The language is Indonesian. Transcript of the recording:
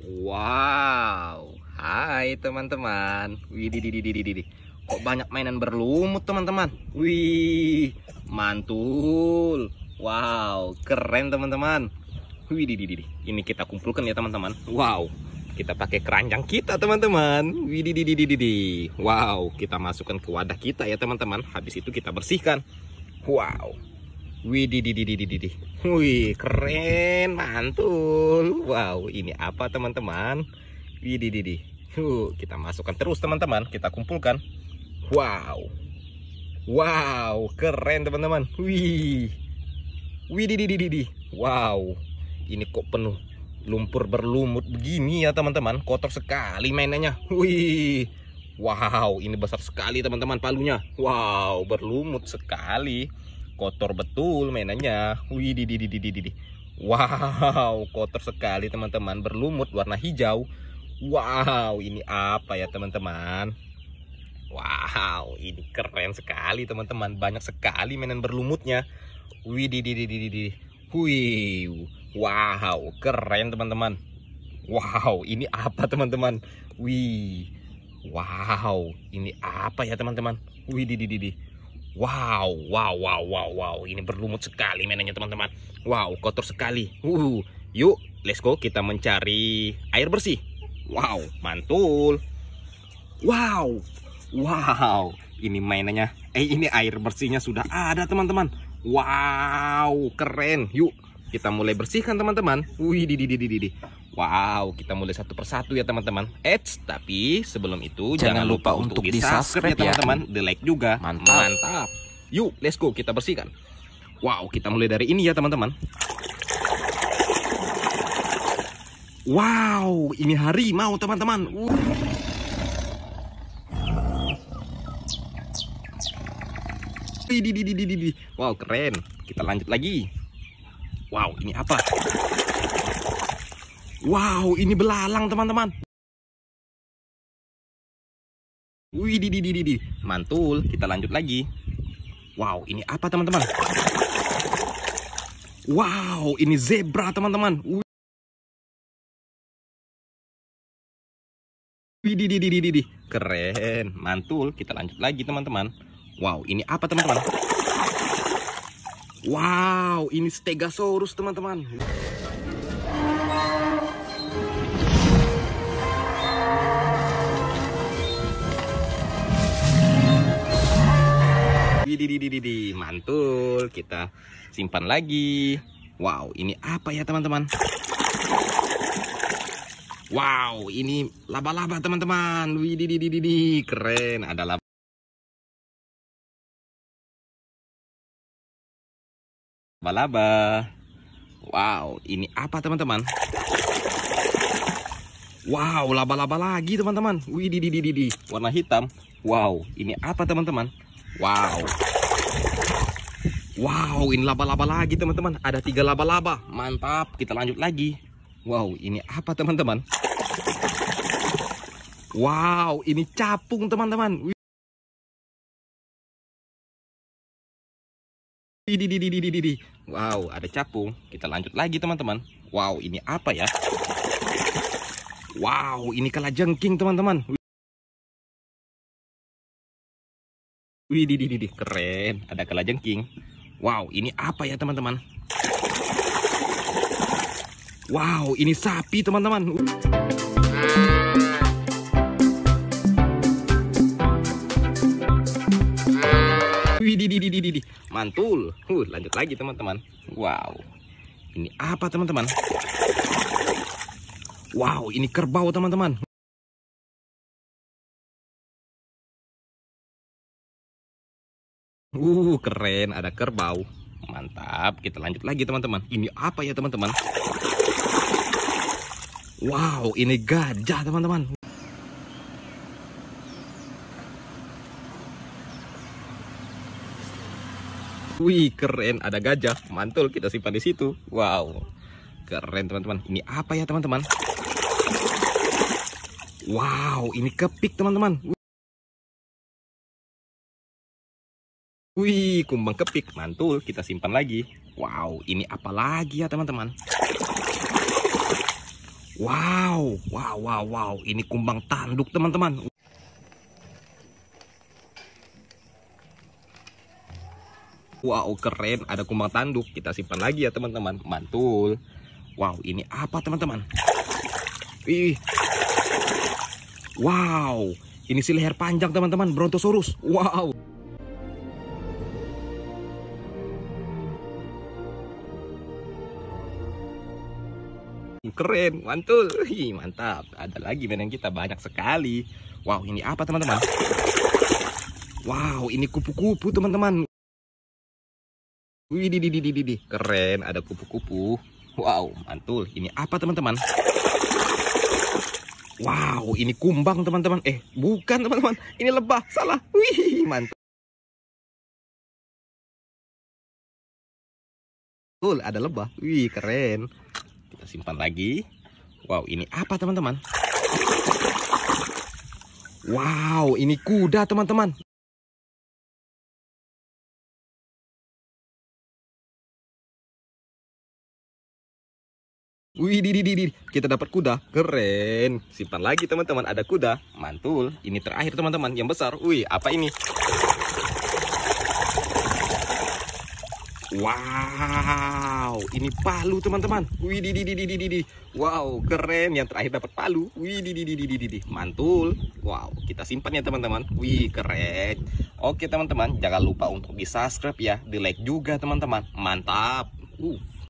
Wow, hai teman-teman. Wih, di, di, di, di, di. Kok banyak mainan berlumut teman-teman? Wih, mantul. Wow, keren teman-teman. Wih, di, di, di. Ini kita kumpulkan ya teman-teman. Wow, kita pakai keranjang kita teman-teman. Wih, di, di, di, di, di. Wow, kita masukkan ke wadah kita ya teman-teman. Habis itu kita bersihkan. Wow. Widididididididih. Wih, keren, mantul. Wow, ini apa teman-teman? di di. kita masukkan terus teman-teman, kita kumpulkan. Wow. Wow, keren teman-teman. Wih. di. Wow. Ini kok penuh lumpur berlumut begini ya teman-teman. Kotor sekali mainannya. Wih. Wow, ini besar sekali teman-teman palunya. Wow, berlumut sekali kotor betul mainannya wih di di di di di wow kotor sekali teman-teman berlumut warna hijau wow ini apa ya teman-teman wow ini keren sekali teman-teman banyak sekali mainan berlumutnya wih di di di di di wih wow keren teman-teman wow ini apa teman-teman wih wow ini apa ya teman-teman wih di di di Wow, wow, wow, wow, wow. Ini berlumut sekali mainannya teman-teman. Wow, kotor sekali. Uh, yuk, let's go kita mencari air bersih. Wow, mantul. Wow, wow. Ini mainannya. Eh, ini air bersihnya sudah ada teman-teman. Wow, keren. Yuk, kita mulai bersihkan teman-teman. Wih, di, di, di, di, di. Wow, kita mulai satu persatu ya teman-teman. Eits, tapi sebelum itu jangan, jangan lupa, lupa untuk di subscribe ya, ya teman-teman, ya. di like juga. Mantap. Mantap. Yuk, let's go kita bersihkan. Wow, kita mulai dari ini ya teman-teman. Wow, ini harimau teman-teman. Uh. Wow, keren. Kita lanjut lagi. Wow, ini apa? Wow, ini belalang teman-teman. Wih, di, di, di, di, mantul. Kita lanjut lagi. Wow, ini apa teman-teman? Wow, ini zebra teman-teman. Wih, di, di, di, di, di, keren, mantul. Kita lanjut lagi teman-teman. Wow, ini apa teman-teman? Wow, ini Stegosaurus teman-teman. Didididididi, mantul. Kita simpan lagi. Wow, ini apa ya teman-teman? Wow, ini laba-laba teman-teman. di keren. Ada laba. Laba-laba. Wow, ini apa teman-teman? Wow, laba-laba lagi teman-teman. di di di di. warna hitam. Wow, ini apa teman-teman? Wow. Wow, ini laba-laba lagi teman-teman. Ada tiga laba-laba. Mantap. Kita lanjut lagi. Wow, ini apa teman-teman? Wow, ini capung teman-teman. Wow, ada capung. Kita lanjut lagi teman-teman. Wow, ini apa ya? Wow, ini kalajengking teman-teman. Wih, di, di, di, keren. Ada kelajengking. Wow, ini apa ya teman-teman? Wow, ini sapi teman-teman. Wih, Mantul. Uh, lanjut lagi teman-teman. Wow. Ini apa teman-teman? Wow, ini kerbau teman-teman. Uh, keren, ada kerbau. Mantap, kita lanjut lagi teman-teman. Ini apa ya teman-teman? Wow, ini gajah teman-teman. Wih, keren, ada gajah. Mantul, kita simpan di situ. Wow, keren teman-teman. Ini apa ya teman-teman? Wow, ini kepik teman-teman. Wih, kumbang kepik, mantul. Kita simpan lagi. Wow, ini apa lagi ya teman-teman? Wow, wow, wow, wow. Ini kumbang tanduk teman-teman. Wow, keren. Ada kumbang tanduk. Kita simpan lagi ya teman-teman. Mantul. Wow, ini apa teman-teman? Wih. Wow, ini si leher panjang teman-teman. Brontosaurus. Wow. Keren, mantul. Hi, mantap. Ada lagi mainan kita banyak sekali. Wow, ini apa teman-teman? Wow, ini kupu-kupu teman-teman. Wih, di, di, di, di, di keren. Ada kupu-kupu. Wow, mantul. Ini apa teman-teman? Wow, ini kumbang teman-teman. Eh, bukan teman-teman. Ini lebah. Salah. Wih, mantul. Tuh, ada lebah. Wih, keren. Kita simpan lagi. Wow, ini apa teman-teman? Wow, ini kuda teman-teman. Wih, di, di, di, kita dapat kuda, keren. Simpan lagi teman-teman, ada kuda, mantul. Ini terakhir teman-teman, yang besar. Wih, apa ini? Wow, ini palu teman-teman. Widididididididih. Wow, keren. Yang terakhir dapat palu. Wididididididih. Mantul. Wow, kita simpan ya teman-teman. Wih, keren. Oke teman-teman, jangan lupa untuk di subscribe ya. Di like juga teman-teman. Mantap. Uh.